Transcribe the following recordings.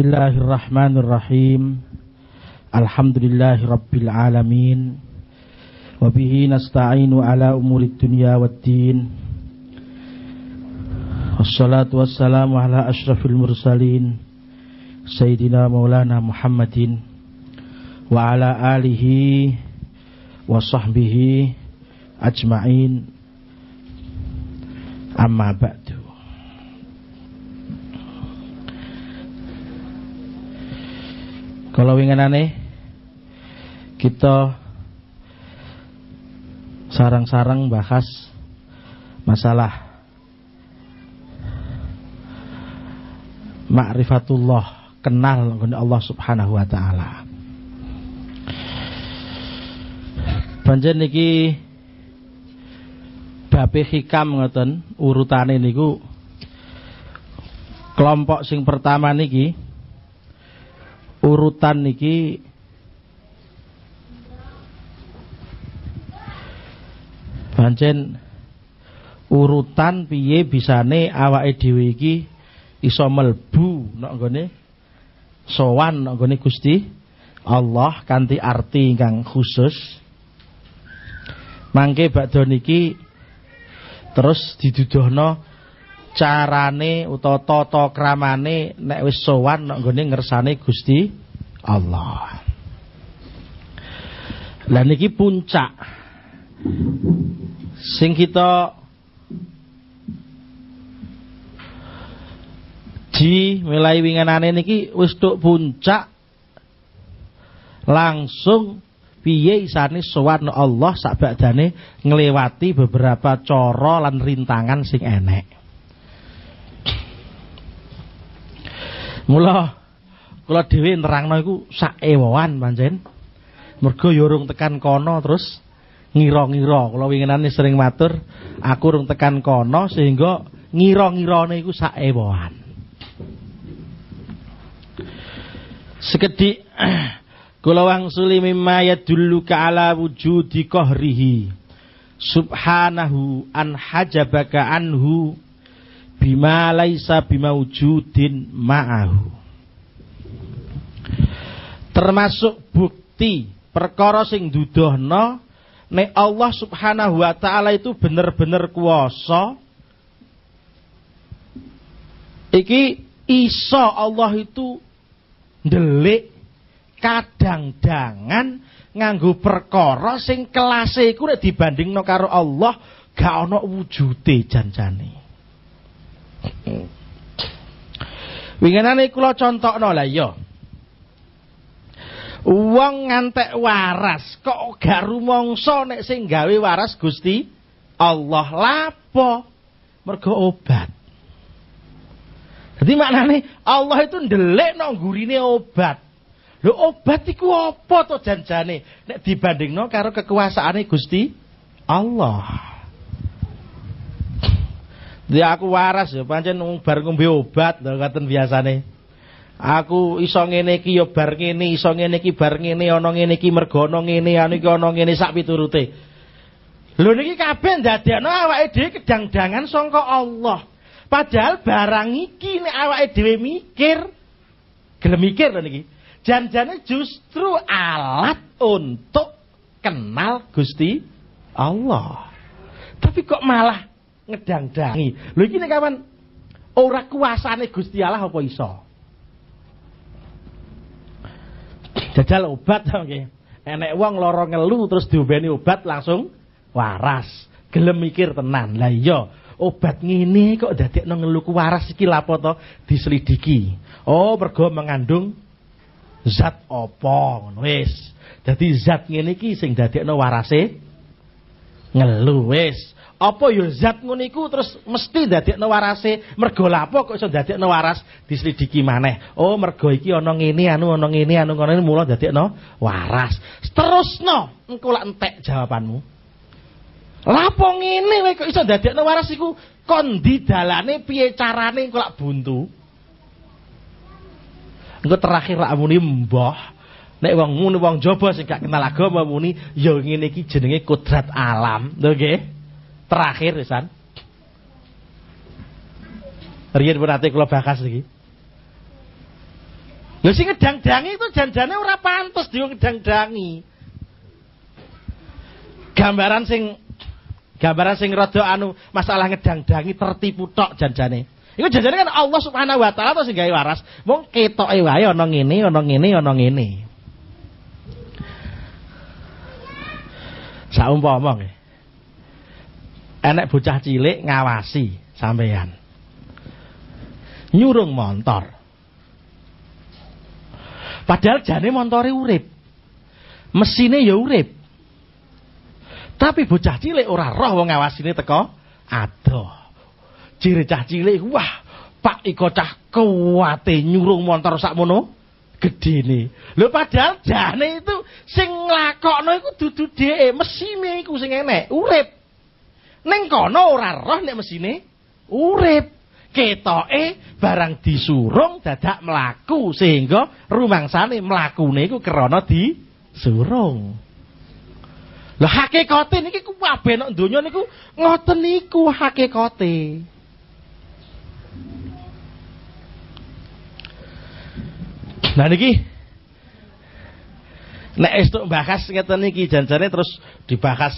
Bismillahirrahmanirrahim. Alhamdulillahirabbil alamin. Wa bihi nasta'inu ala umuri dunya waddin. Wassalatu wassalamu ala asyrafil mursalin sayyidina maulana Muhammadin wa ala alihi wa sahbihi ajma'in. Amma ba'd. Kalau ingin aneh, kita sarang-sarang bahas masalah Ma'rifatullah kenal dengan Allah Subhanahu wa taala. Banjir niki Bapak hikam Urutan urutane niku kelompok sing pertama niki urutan niki pancen urutan piye bisane awake dhewe iki iso bu, nek goni, sowan nek goni Gusti Allah kanthi arti ingkang khusus mangke bakda niki terus diduduhno carane utawa tata kramane nek wis sowan nek nggone ngersane Gusti Allah. Lah niki puncak sing kita di mulai winganane niki wis tok puncak langsung piye isane sowan Allah sak badane ngliwati beberapa cara lan rintangan sing enek. Mula kula dhewe nerangno iku sak ewoan pancen. Mergo ya tekan kono terus ngira-ngira. Kula winginane sering matur, aku rong tekan kono sehingga ngira-ngirane iku sak ewoan. Wang kula wangsuli mimma ke ala wujudi qahrihi. Subhanahu an hajabaka anhu bima laisa wujudin ma'ahu termasuk bukti perkara sing dudohno nek Allah Subhanahu wa taala itu bener-bener kuasa iki iso Allah itu delik kadang-dangan nganggo perkara sing kelase iku nek dibandingno karo Allah gak ana wujute janjane Hmm. Winginane kula contohno lah ya. Wong ngantek waras kok gak rumangsa nek sing gawe waras Gusti Allah lapo? Mergo obat. Jadi maknane Allah itu ndelik nang gurine obat. Lho obat iku apa to janjane nek dibandingno karo kekuasaane Gusti Allah. Ya aku waras ya pancen bar ngombe obat lho katen biasane. Aku iso ngene iki ya bar ngene, iso ngene iki bar ngene, ana ngene iki mergo ana ngene, anu iki ana ngene sak piturute. Lho niki kabeh ndadekno awake dhewe kedang-dangan sangka Allah. Padahal barang iki nek awake dhewe mikir, gelem mikir lho niki. Janjane justru alat untuk kenal Gusti Allah. Tapi kok malah ngedang-dangi. Lho iki nek kawan ora kuasane Gusti Allah apa iso? Jajal obat to nggih. Enek wong lara ngelu terus diombeni obat langsung waras. Gelem mikir tenan. Lah iya, obat ngene kok nang ngelu waras iki lapo to diselidiki. Oh, mergo mengandung zat apa ngono wis. Dadi zat ngene iki sing dadekno warase ngelu wis. Apa ya zat terus mesti dadekno warase. Mergo lapo kok iso dadekno waras diselidiki maneh. Oh, mergo iki ana ngene anu ana ngene anu ngono mula no waras. Terusno engko lak entek jawabanmu. Lapo ngene kowe kok iso dadekno waras iku kondi dalane piye carane engko lak buntu. Engko terakhir lak muni mbah. Nek wong ngono wong jaba sing gak kenal agama muni ya ngene iki jenenge kodrat alam. Lho nggih terakhir pisan. Riyen pun ati kula bakas iki. Lho sing ngedang-dangi itu janjane ora terus diung ngedang-dangi. Gambaran sing gambaran sing rada anu masalah ngedang-dangi tertipu tok janjane. Iku janjane kan Allah Subhanahu wa taala to sing gawe waras. Wong ketoke wae ana ngene, ana ngene, ana ngene. Saumpama nggih enek bocah cilik ngawasi sampeyan. Nyurung montor. Padahal jane montore urip. Mesine ya urip. Tapi bocah cilik ora roh wong ngawasine teko adoh. Ciri cah cilik wah Pak Iko cah kuwate nyurung motor gede gedene. Lho padahal jane itu sing nglakokno iku dudu dhek, mesine iku sing enek, urip. Neng kono ora roh nek mesine urip. Ketoke barang disurung dadak melaku sehingga rumangsane mlakune iku krana disurung. Lah hakikate niki kabeh nek donya niku ngoten niku hakikate. Nah niki nek estuk bahas ngeten niki janjane terus dibahas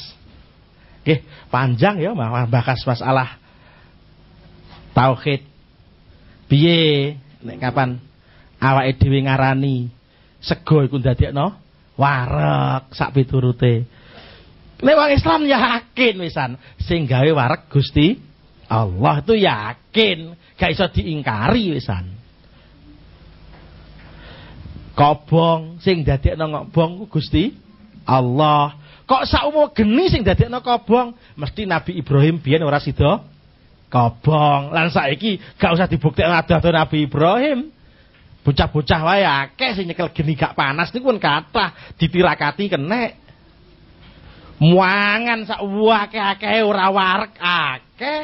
oke panjang ya bakas masalah tauhid. Piye nek kapan awake dhewe ngarani sego iku no warek sak piturute. Nek wong Islam yakin wisan sing gawe warek Gusti Allah itu yakin, gak iso diingkari wisan. Kobong sing dadekno ngobong Gusti Allah. Kok umur geni sing dadekno kobong? Mesti Nabi Ibrahim biyen ora sida kobong. Lan saiki gak usah ada adoh Nabi Ibrahim. Bocah-bocah wae akeh sing nyekel geni gak panas niku pun kathah ditirakati kenek. Muangan sak akeh-akeh ora warek akeh.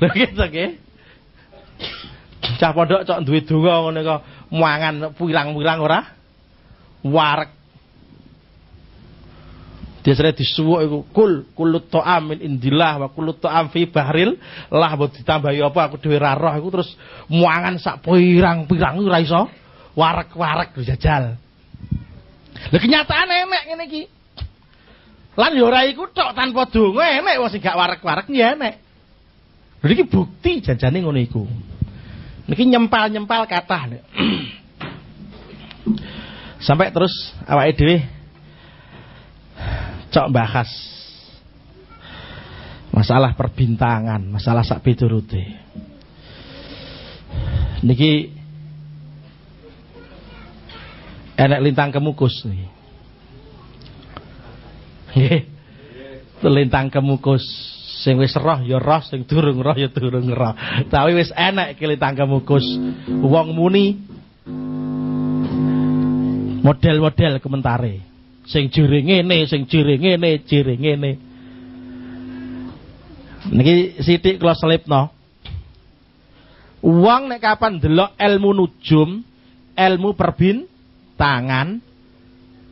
begitu gitu nggih. Cah pondok cok duwe donga ngene kok muangan pirang-pirang ora warek dia sering disuwuk iku kul kulut ta'am min indillah wa kulut ta'am fi bahril lah buat ditambahi apa aku dhewe ra roh iku terus muangan sak pirang-pirang ora iso warek-warek jajal. Lah kenyataan enek ngene iki. Lan yo ora iku tok tanpa donga enek wong sing gak warek-warek ya enek Lha iki bukti jajane ngono iku. Niki nyempal-nyempal kathah. Sampai terus awake dhewe cok bahas masalah perbintangan, masalah sak piturute. Niki enek lintang kemukus nih. Lintang kemukus sing wis roh ya roh, sing durung roh ya durung roh. Tapi wis enek ki lintang kemukus. Wong muni model-model komentare sing jere ngene, sing jere ini. jere ngene. Niki sithik kula selipno. nih nek kapan delok ilmu nujum, ilmu perbin tangan,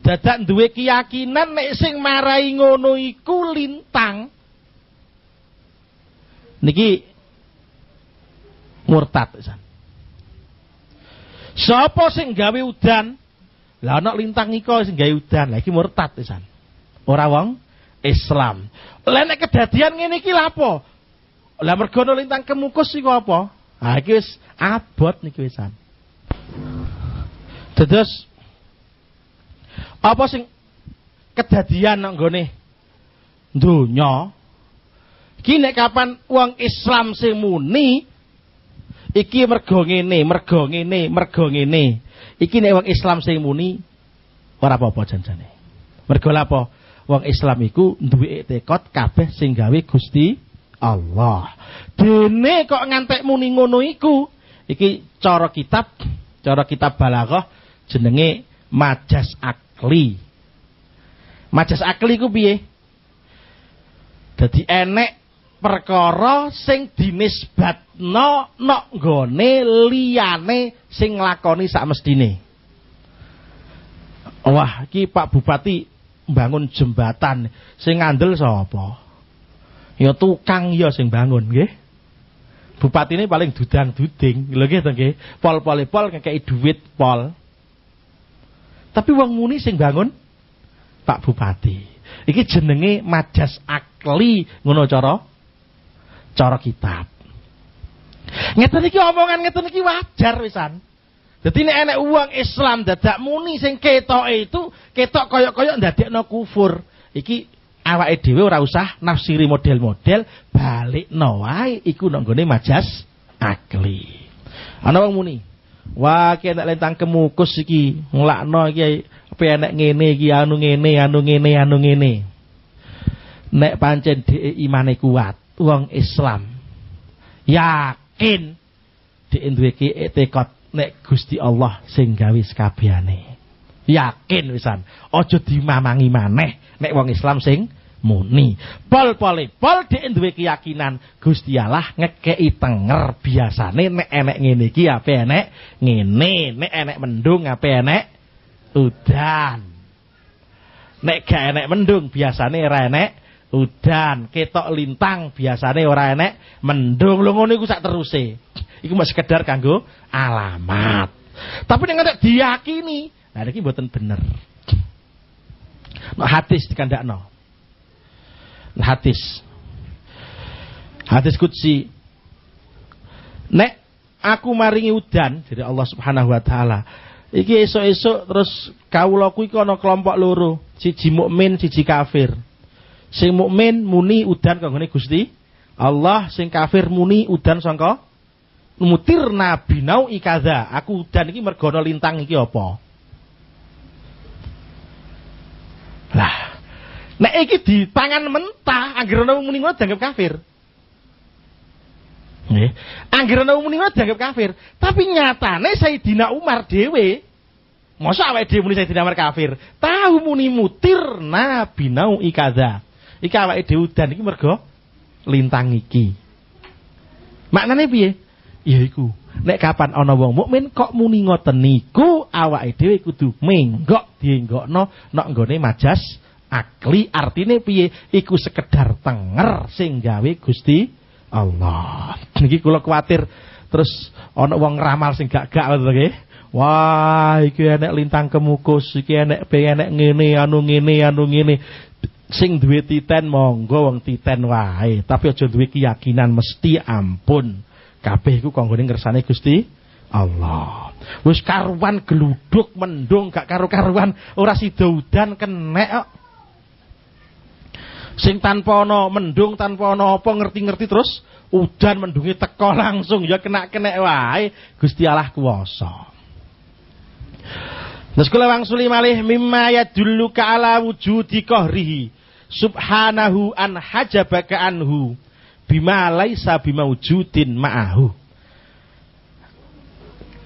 dadak duwe keyakinan nek sing marai ngono iku lintang. Niki murtad pisan. Sapa sing gawe udan lah ana lintang iko sing gawe udan, lagi murtad pisan. Ora wong Islam. Lah nek kedadian ngene iki lapo? Lah mergo ana lintang kemukus iku apa? Ha nah, iki wis abot niki wisan. Terus apa sing kedadian nang gone donya iki nek kapan wong Islam sing muni Iki mergo ngene, mergo ngene, mergo ngene. Iki nek wong Islam sing muni ora apa-apa janjane. Mergo lapo? Wong Islam iku duwe tekot kabeh sing gawe Gusti Allah. Dene kok ngantek muni ngono iku, iki cara kitab, cara kitab balaghah jenenge majas akli. Majas akli ku piye? Dadi enek perkara sing dimisbatno nok nggone liyane sing nglakoni sakmestine. Wah, iki Pak Bupati bangun jembatan sing ngandel sapa? Ya tukang ya sing bangun nggih. Bupati ini paling dudang duding, lho nggih to nggih. Pol-pole pol ngekeki duit pol. Tapi wong muni sing bangun Pak Bupati. Iki jenenge majas akli ngono cara cara kitab. Ngeten iki omongan ngeten iki wajar wisan. Jadi ini enek uang Islam dadak muni sing ketoke itu ketok koyok-koyok ndadekno kufur. Iki awake dhewe ora usah nafsiri model-model balik no wae iku nanggone majas akli. Ana wong muni, "Wah, kaya enek lentang kemukus iki, nglakno iki apa enek ngene iki anu ngene anu ngene anu ngene." Nek pancen dhek imane kuat, Uang Islam. Yakin dhek etikot nek Gusti Allah singgawi skabiane, Yakin wisan. ojo dimamangi maneh nek wong Islam sing muni. pol poli pol dhek keyakinan Gusti Allah ngekei tenger biasane nek enek ngene iki ape enek ngene, nek enek mendung ape enek udan. Nek gak enek mendung biasane ora enek udan, ketok lintang biasane ora enek, mendung lho ngono iku sak teruse. Iku mbok sekedar kanggo alamat. Tapi yang ada diyakini, nah iki mboten bener. Nek hadis dikandakno. Nek hadis. Hadis kutsi. Nek aku maringi udan dari Allah Subhanahu wa taala. Iki esok-esok terus kawula kuwi ana kelompok loro, siji mukmin, siji kafir. Sing mukmin muni udan kanggone Gusti Allah, sing kafir muni udan sangka mutir nabi nau ikada. Aku udan iki mergono lintang iki apa? Lah, nek iki di tangan mentah anggere ana muni ngono dianggap kafir. Nggih. Anggere ana muni ngono dianggap kafir, tapi nyatane Sayyidina Umar dhewe Masa awake dhewe muni Sayyidina Umar kafir? Tahu muni mutir nabi nau ikada iki awake dhewe udan iki mergo lintang iki. Maknane piye? Ya iku. Nek kapan ana wong mukmin kok muni ngoten niku awake dhewe kudu menggok dienggokno nok nggone majas akli artine piye? Iku sekedar tenger sing gawe Gusti Allah. Niki kula kuwatir terus ana wong ramal sing gak-gak ngoten nggih. Wah, iki enek lintang kemukus, iki enek pengenek ngene, anu ngene, anu ngene sing duwe titen monggo wong titen wae tapi aja duwe keyakinan mesti ampun kabeh iku kanggone ngersane Gusti Allah wis karuan geluduk mendung gak karu-karuan ora sida udan kenek sing tanpa ana mendung tanpa ana apa ngerti-ngerti terus udan mendungi teko langsung ya kena-kenek wae Gusti Allah kuwasa Nasqulawang kula wangsuli malih mimma yadulluka ala wujudi kohrihi subhanahu an hajabaka anhu bima laisa bimaujudin ma'ahu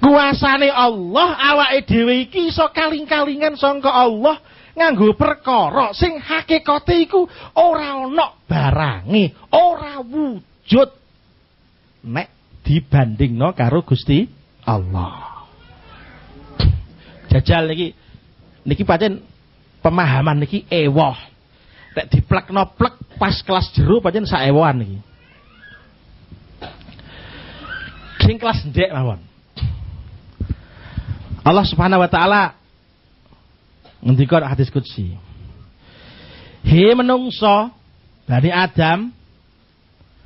kuasane Allah awake dhewe iki iso kaling-kalingan sangka Allah nganggo perkara sing hakikate iku ora ana barange ora wujud nek dibandingno karo Gusti Allah jajal iki niki pancen pemahaman niki ewoh Tak diplekno plek pas kelas jeru pancen saewan iki. Sing kelas ndek mawon. Allah Subhanahu wa taala ngendika hadis kutsi. He menungso dari Adam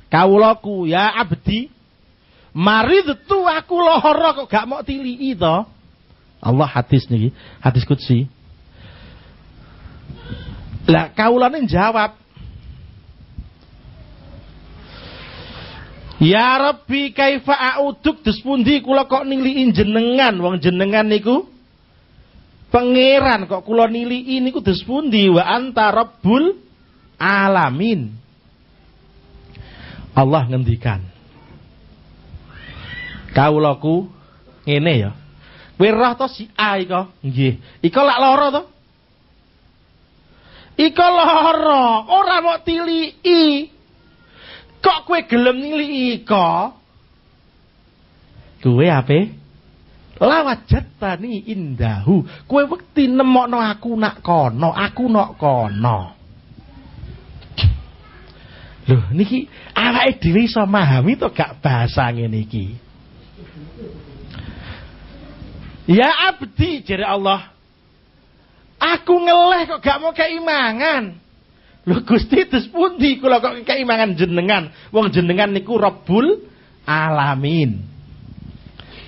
kawulaku ya abdi mari tu aku lohoro kok gak mau tili itu. Allah hadis nih, hadis kutsi lah kaulane jawab. Ya Rabbi kaifa a'uduk despundi kula kok niliin jenengan wong jenengan niku pangeran kok kula niliin niku despundi wa anta rabbul alamin. Allah ngendikan. Kaulaku ngene ya. Kowe roh to si A iko? Nggih. Iko lak lara to? Iko lara, ora mok tiliki. Kok kowe gelem niliki iko? Kue ape? Lawat jatani indahu. Kowe wekti nemokno aku nak kono, aku nak kono. Loh, niki awake dhewe iso mahami to gak bahasa ngene iki? Ya abdi jere Allah Aku ngeleh kok gak mau keimangan. Lho Gusti terus pundi kula kok keimangan jenengan? Wong jenengan niku Rabbul Alamin.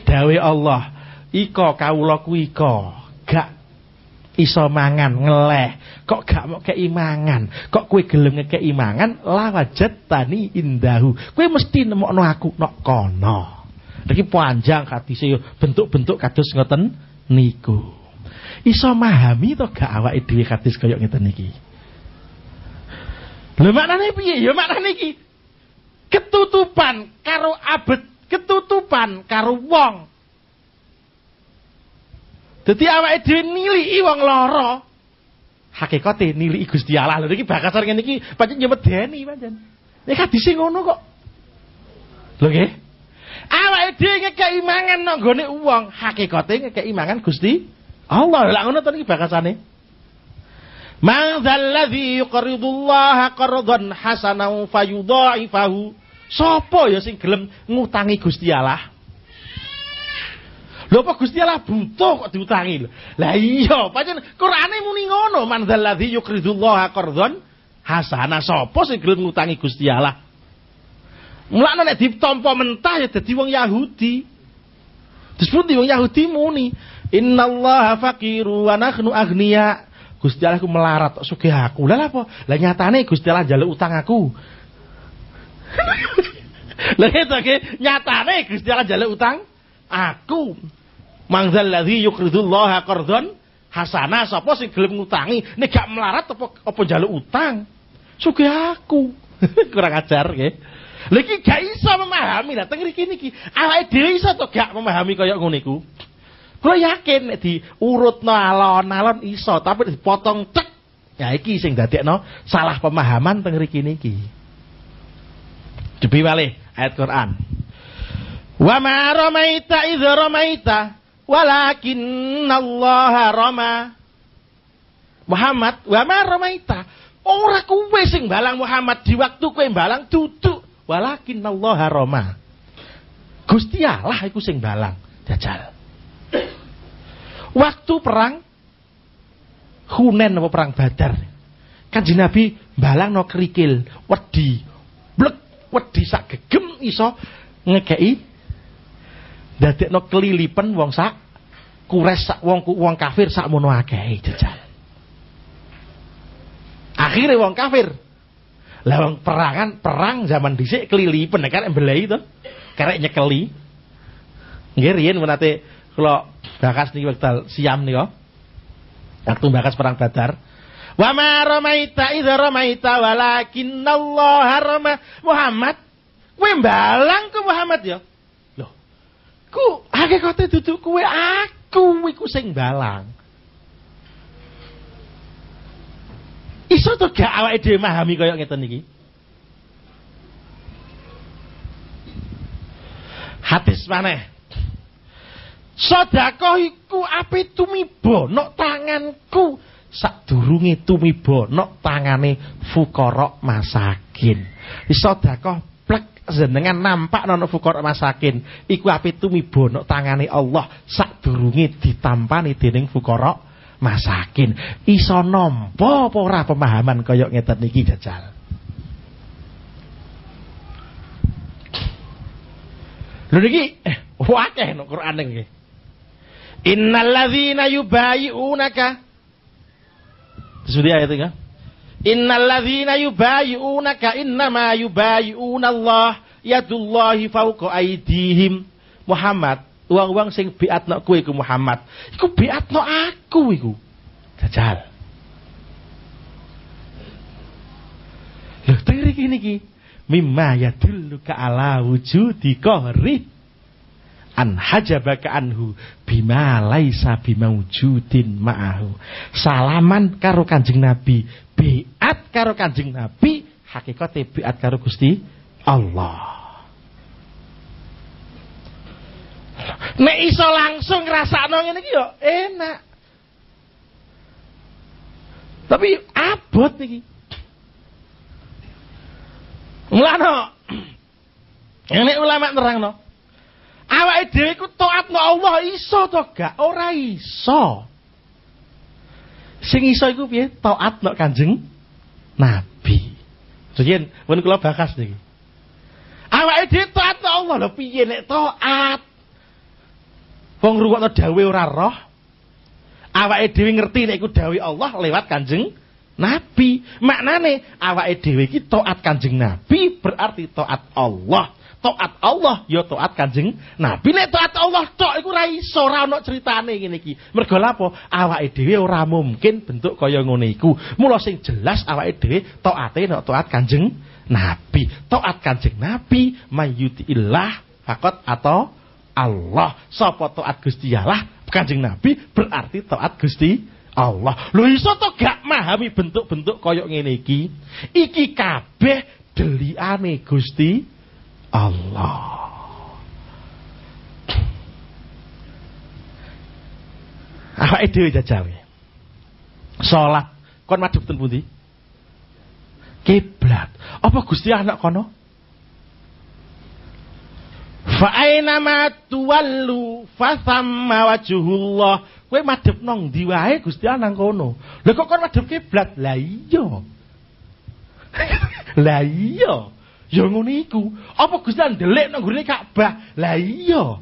Dawe Allah, iko kawula ku iko, gak iso mangan ngeleh, kok gak mau keimangan, kok kue gelem keimangan, lawa tani indahu. Kue mesti nemokno aku nok kono. Niki panjang kadise bentuk-bentuk kados ngoten niku. Iso mahami to gak awak dhewe hadis kaya ngeten iki. Lho maknane piye? Ya maknane iki. Ketutupan karo abet, ketutupan karo wong. jadi awak dhewe niliki wong loro Hakikate niliki Gusti Allah. Lho iki bakasan ngene iki pancen nyemedeni ya pancen. Nek ya, hadise ngono kok. Lho nggih. Awak dhewe ngekeki mangan nang gone wong, hakikate ngekeki mangan Gusti Allah lah ngono to niki bagasane. Man zalladzi yuqridullaha qardan hasanan fayudha'ifahu. Sopo ya sing gelem ngutangi Gusti Allah? Lho apa Gusti Allah butuh kok diutangi lho. Lah iya, pancen Qur'ane muni ngono, man zalladzi yuqridullaha qardan hasana sapa sing gelem ngutangi Gusti Allah? Mulane nek ditampa mentah ya dadi wong Yahudi. Terus pun wong Yahudi muni, Innallaha faqiru wa nahnu aghnia. Gusti Allah aku melarat suka sugih aku. Lah apa? Lah nyatane Gusti Allah njaluk utang aku. Lah itu iya ge nyatane Gusti Allah njaluk utang aku. Mangzal ladzi yuqridullaha qardhon hasana sapa sing gelem ngutangi nek gak melarat apa apa njaluk utang. Sugih aku. Kurang ajar nggih. Lagi gak iso memahami lah teng riki niki. Awake dhewe iso to gak memahami kaya ngono niku? Gue yakin nek diurutno alon-alon iso, tapi dipotong cek. Ya iki sing dadekno salah pemahaman teng riki niki. Jebi wale ayat Quran. Wa ma ramaita idz ramaita walakinallaha rama. Muhammad, wa ma ramaita. Ora kuwe sing balang Muhammad di waktu kowe balang duduk walakinallaha rama. Gusti Allah iku sing balang jajal. Waktu perang Hunen apa perang Badar. kan Kanjeng Nabi balangno kerikil, wedi, blek, wedi sak gegem iso ngekei dadekno kelilipen wong sak kures sak wong wong kafir sak mono akeh jajal. Akhire wong kafir lawang perangan perang zaman dhisik kelilipen pendekar embelai to. Karek nyekeli. Nggih riyen menate kalau bakas niki wektal siam nika. Waktu bakas perang Badar. Wa ma ramaita idza ramaita Allah rama Muhammad kowe mbalang ke Muhammad ya. Loh. Ku hakikate duduk kowe aku iku sing mbalang. Iso to gak awake dhewe memahami kaya ngeten iki? Hadis maneh Sodakoh iku ape tumibo nok tanganku durungi tumibo nok tangane fukorok masakin. sodakoh plek jenengan nampak nono fukorok masakin iku api tumibo nok tangane Allah sak durungi ditampani dening fukorok masakin. Iso nompo pora pemahaman koyok ngeten niki jajal. Lho niki eh, wakeh no Qur'an niki. Innalladzina yubayi'unaka. Sudah ayat itu kan? Innalladzina yubayi'unaka innama Allah yadullahi fawqa aidihim. Muhammad, uang-uang sing biatno kowe iku Muhammad. Iku biatno aku iku. Jajal. Loh, tiri kene ki. Mimma yadulluka ala wujudi qahrih an hajabaka anhu bima laisa bimaujudin ma'ahu salaman karo kanjeng nabi biat karo kanjeng nabi hakikate biat karo Gusti Allah Nek iso langsung ngrasakno ngene iki yo enak. Tapi abot iki. Mulane ini ulama no Awak dhewe ku taatno Allah iso to gak? Ora iso. Sing iso iku piye? Taatno Kanjeng Nabi. Riyen wen kula bakas niki. Awake dhewe taatno Allah lho piye nek taat? Wong ruwakno dawe ora roh. Awake dhewe ngerti nek iku dawe Allah lewat Kanjeng Nabi. Maknane awake dhewe iki taat Kanjeng Nabi berarti taat Allah taat Allah ya taat Kanjeng Nabi. Nek taat Allah tok iku ora iso ora ana critane ngene iki. Mergo lapo? Awake dhewe ora mungkin bentuk kaya ngene iku. Mula sing jelas awake dhewe taate nek taat Kanjeng Nabi. Taat Kanjeng Nabi mayyutillah fakot atau Allah. Sapa taat Gusti Allah Kanjeng Nabi berarti taat Gusti Allah. Lho iso to gak mahami bentuk-bentuk koyok ngene iki? Iki kabeh delikane Gusti Allah. Awake itu jajawe. Salat kon madhep ten pundi? Kiblat. Apa Gusti anak kono? Fa aina ma tuwallu fa thamma wajhullah. Kowe madhep nang ndi wae Gusti anak kono. Lha kok kon madhep kiblat? Lah iya. lah iya. Ya ngono iku. Apa Gusti ndelik nang gurine Ka'bah? Lah iya.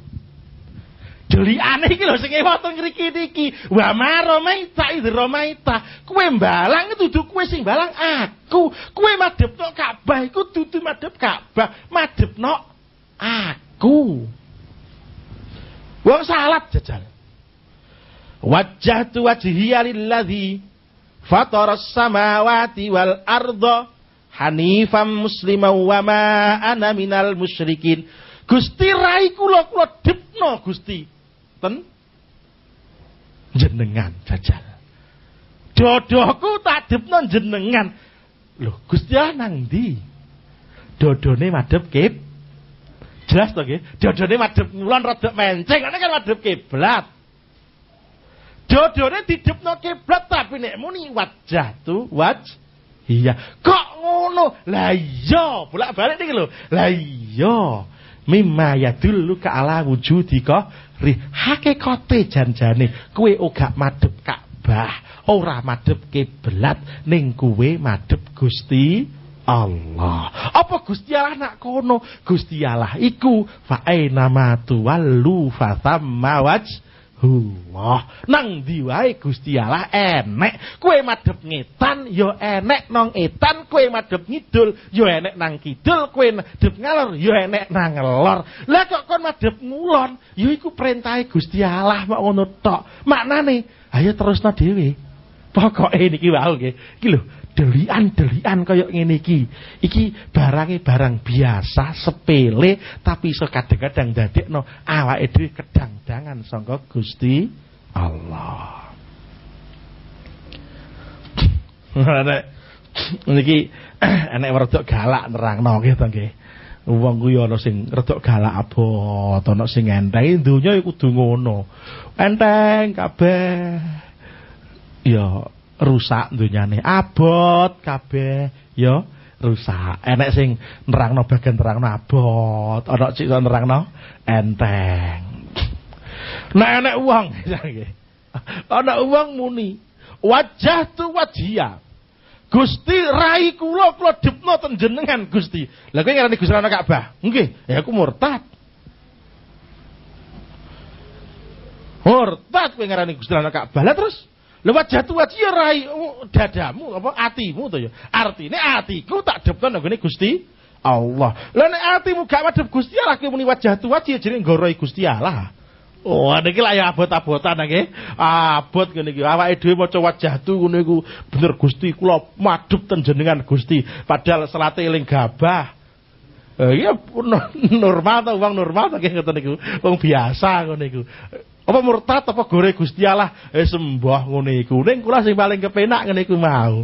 Delikane iki lho sing ewaton ngriki iki. Wa maromaita idromaita romaita. Kowe mbalang dudu kuwe sing mbalang aku. madhep tok Ka'bah iku dudu madhep Ka'bah, no aku. Wong salat jajal. Wajjahtu wajhiya lilladzi fatara samawati wal arda hanifam muslima wa ma ana minal musyrikin. Gusti rai kula kula dipno Gusti. Ten jenengan jajal. Dodohku tak dipno jenengan. Lho Gusti ah, nang ndi? Dodone madhep kib. Jelas to nggih? Dodone madhep ngulon rada menceng, ngene kan madhep kiblat. Dodone didhepno kiblat tapi nek muni wajah tu wajah Iya. Kok ngono? Lah iya, bolak-balik niki lho. Lah iya. Mimma yadullu ka ala wujudika ri hakikate janjane kowe uga madhep Ka'bah, ora madhep kiblat ning kowe madhep Gusti Allah. Apa Gusti Allah nak kono? Gusti Allah iku fa'aina tuwallu fa thamma wajh Allah nang ndi wae Gusti Allah enek. kue madep ngetan yo ya enek nong etan, kue madep ngidul yo ya enek nang kidul, kue madep ngalor yo ya enek nang ngelor. Lah kok kon madep ngulon, ya iku perintahe Gusti Allah mak ngono tok. ayo terus nadewi pokok ini wau nggih. Iki delian-delian kaya ngene iki. Iki barange barang biasa, sepele tapi iso kadang-kadang dadekno awake dhewe kedangdangan sangka Gusti Allah. Niki enek wedok galak nerangno nggih to nggih. Wong kuwi ana sing redok galak abot, ana sing enteng donya ya kudu ngono. Enteng kabeh. Ya rusak dunyane. Abot kabeh yo ya, rusak. Enek sing nerangno bagian terangno abot, ana cik nerangno enteng. Nek enek uang Ana uang muni. Wajah tu wajia. Gusti rai kula kula dipno ten jenengan Gusti. Lah kowe ngarani Gusti ana Ka'bah. Nggih, ya aku murtad. Murtad kowe ngarani Gusti ana Ka'bah. Lah terus Lewat jatuh aja iya, rai oh, dadamu apa atimu tuh ya. Artine atiku tak depten ini Gusti Allah. Lah nek atimu gak madhep Gusti Allah ya ki muni wajah tuwa ya jenenge goroi Gusti Allah. Oh, ada kira ya abot-abotan nggih. Abot ngene iki. Awake dhewe maca wajah tu ngono iku bener Gusti kula madhep ten jenengan Gusti. Padahal selate eling gabah. Eh iya normal ta uang normal ta nggih ngoten niku. Wong biasa ngono niku apa murtad apa gore Gusti Allah eh sembah ngene iku ning kula sing paling kepenak ngene iku mau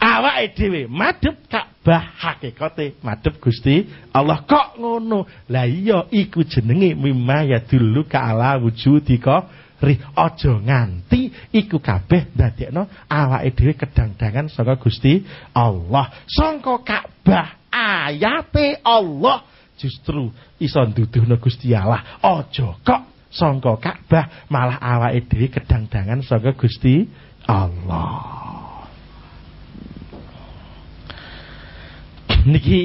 awake dhewe madhep Ka'bah hakikate madhep Gusti Allah kok ngono lah iya iku jenenge mimma ya dulu wujudi wujudika ri aja nganti iku kabeh dadekno awake dhewe kedangdangan saka Gusti Allah sangka Ka'bah ayate Allah justru iso nduduhna Gusti Allah aja kok sangka Ka'bah malah awake dhewe kedang-dangan sangka Gusti Allah. Niki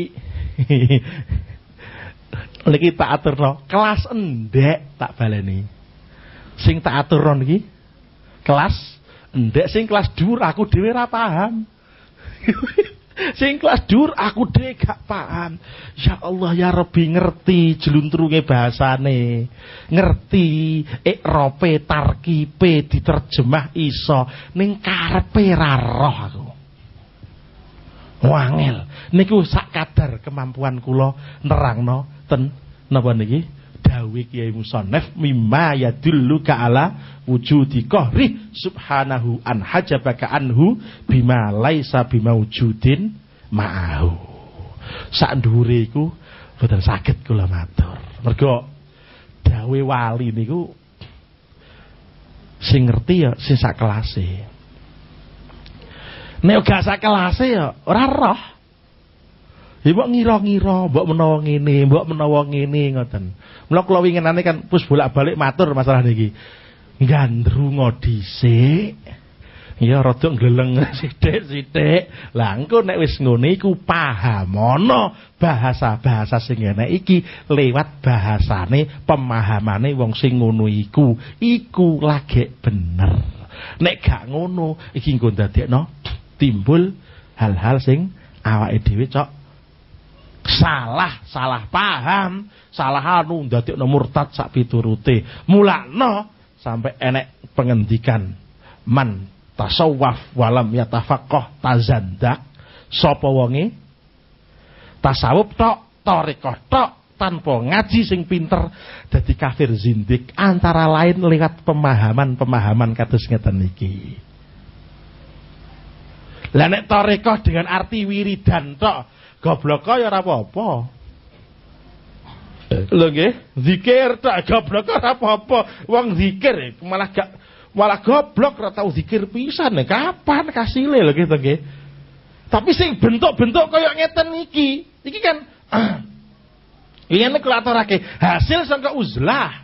niki tak aturno kelas endek tak baleni. Sing tak aturno niki kelas endek sing kelas dhuwur aku dhewe paham. Sing kelas dur aku dek gak paham. Ya Allah ya Rabbi ngerti jeluntrunge bahasane. Ngerti ikrope tarkipe diterjemah iso ning karepe ra roh aku. Wangel. Niku sak kadar kemampuan kula nerangno ten napa niki? dawi Kiai Musonef mimma yadullu ka'ala wujudi kohri subhanahu an hajabaka anhu bima laisa bima wujudin ma'ahu sak dhuwure iku boten saged kula matur mergo dawe wali niku sing ngerti ya sing sak e nek gak sak e ya ora roh Ya mbok ngira-ngira, mbok menawa ngene, mbok menawa ngene ngoten. Mula kula winginane kan pus bolak-balik matur masalah niki. Gandrungo dhisik. Ya rada gleleng sithik-sithik. Lah engko nek wis ngene iku pahamono bahasa-bahasa sing enek iki lewat bahasane pemahamane wong sing ngono iku. Iku lagi bener. Nek gak ngono iki nggo dadekno timbul hal-hal sing awake dhewe cok salah, salah paham, salah anu ono murtad sak piturute. Mulakno sampai enek pengendikan man tasawwaf walam yatafaqqah tazandak sapa wonge tasawuf tok tarekah tok tanpa ngaji sing pinter dadi kafir zindik antara lain lewat pemahaman-pemahaman kados ngeten niki. Lah nek dengan arti wiridan tok goblok ya ora apa-apa. Eh. Lho nggih, zikir tak goblok ora apa-apa. Wong zikir malah gak malah goblok ora tau zikir pisan. Kapan kasile lho gitu nggih. Tapi sing bentuk-bentuk kaya ngeten iki. Iki kan Ingin ah, kelatorake hasil sangka uzlah.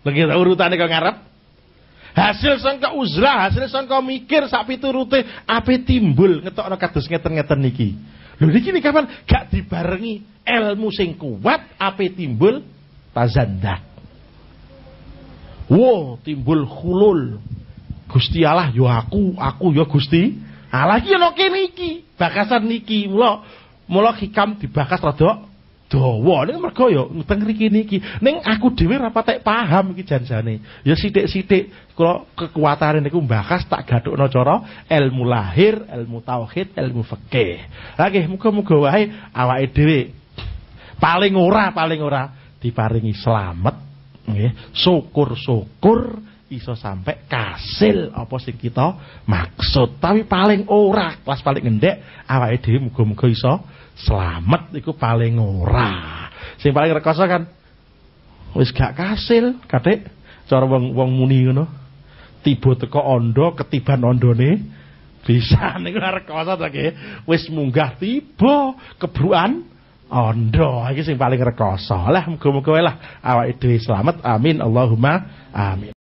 Lagi urutane kok ngarep. Hasil sangka uzlah, hasil sangka mikir sak piturute api timbul ngetokno kados ngeten-ngeten niki. Lho niki kapan gak dibarengi ilmu sing kuat ape timbul tazanda? Wo timbul khulul. Gusti Allah yo ya aku, aku yo ya Gusti Allah iki ono kene iki, bakasan niki. Mula mula hikam dibakas rada dawa ning mergo ya teng riki niki ning aku dhewe ora patek paham iki janjane ya sithik-sithik kula kekuatane niku mbakas tak gathukno cara ilmu lahir ilmu tauhid ilmu fikih lagi nggih muga-muga wae awake dhewe paling ora paling ora diparingi selamat, nggih syukur-syukur iso sampai kasil apa sing kita maksud tapi paling ora kelas paling ngendek awake dhewe muga-muga iso selamat, iku paling ora. Sing paling rekoso kan wis gak kasil, katik cara wong wong muni ngono. Tiba teko ondo ketiban ondone bisa niku rekoso ta ki. Wis munggah tiba kebruan ondo iki sing paling rekoso. Lah muga-muga lah awake dhewe selamat. Amin Allahumma amin.